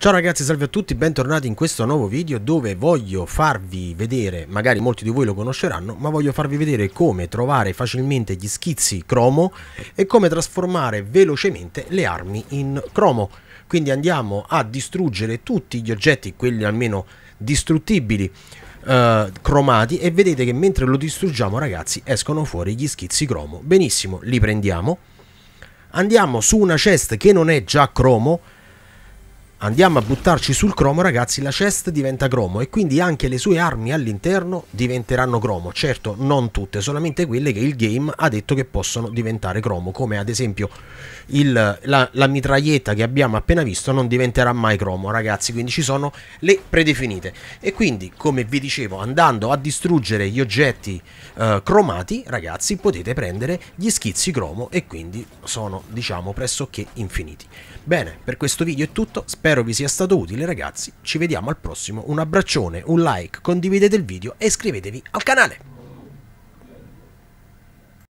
Ciao ragazzi, salve a tutti, bentornati in questo nuovo video dove voglio farvi vedere, magari molti di voi lo conosceranno, ma voglio farvi vedere come trovare facilmente gli schizzi cromo e come trasformare velocemente le armi in cromo. Quindi andiamo a distruggere tutti gli oggetti, quelli almeno distruttibili, eh, cromati e vedete che mentre lo distruggiamo ragazzi escono fuori gli schizzi cromo. Benissimo, li prendiamo. Andiamo su una chest che non è già cromo, andiamo a buttarci sul cromo ragazzi la chest diventa cromo e quindi anche le sue armi all'interno diventeranno cromo certo non tutte solamente quelle che il game ha detto che possono diventare cromo come ad esempio il, la, la, mitraglietta che abbiamo appena visto non diventerà mai cromo ragazzi quindi ci sono le predefinite e quindi come vi dicevo andando a distruggere gli oggetti eh, cromati ragazzi potete prendere gli schizzi cromo e quindi sono diciamo pressoché infiniti bene per questo video è tutto spero Spero vi sia stato utile ragazzi, ci vediamo al prossimo, un abbraccione, un like, condividete il video e iscrivetevi al canale.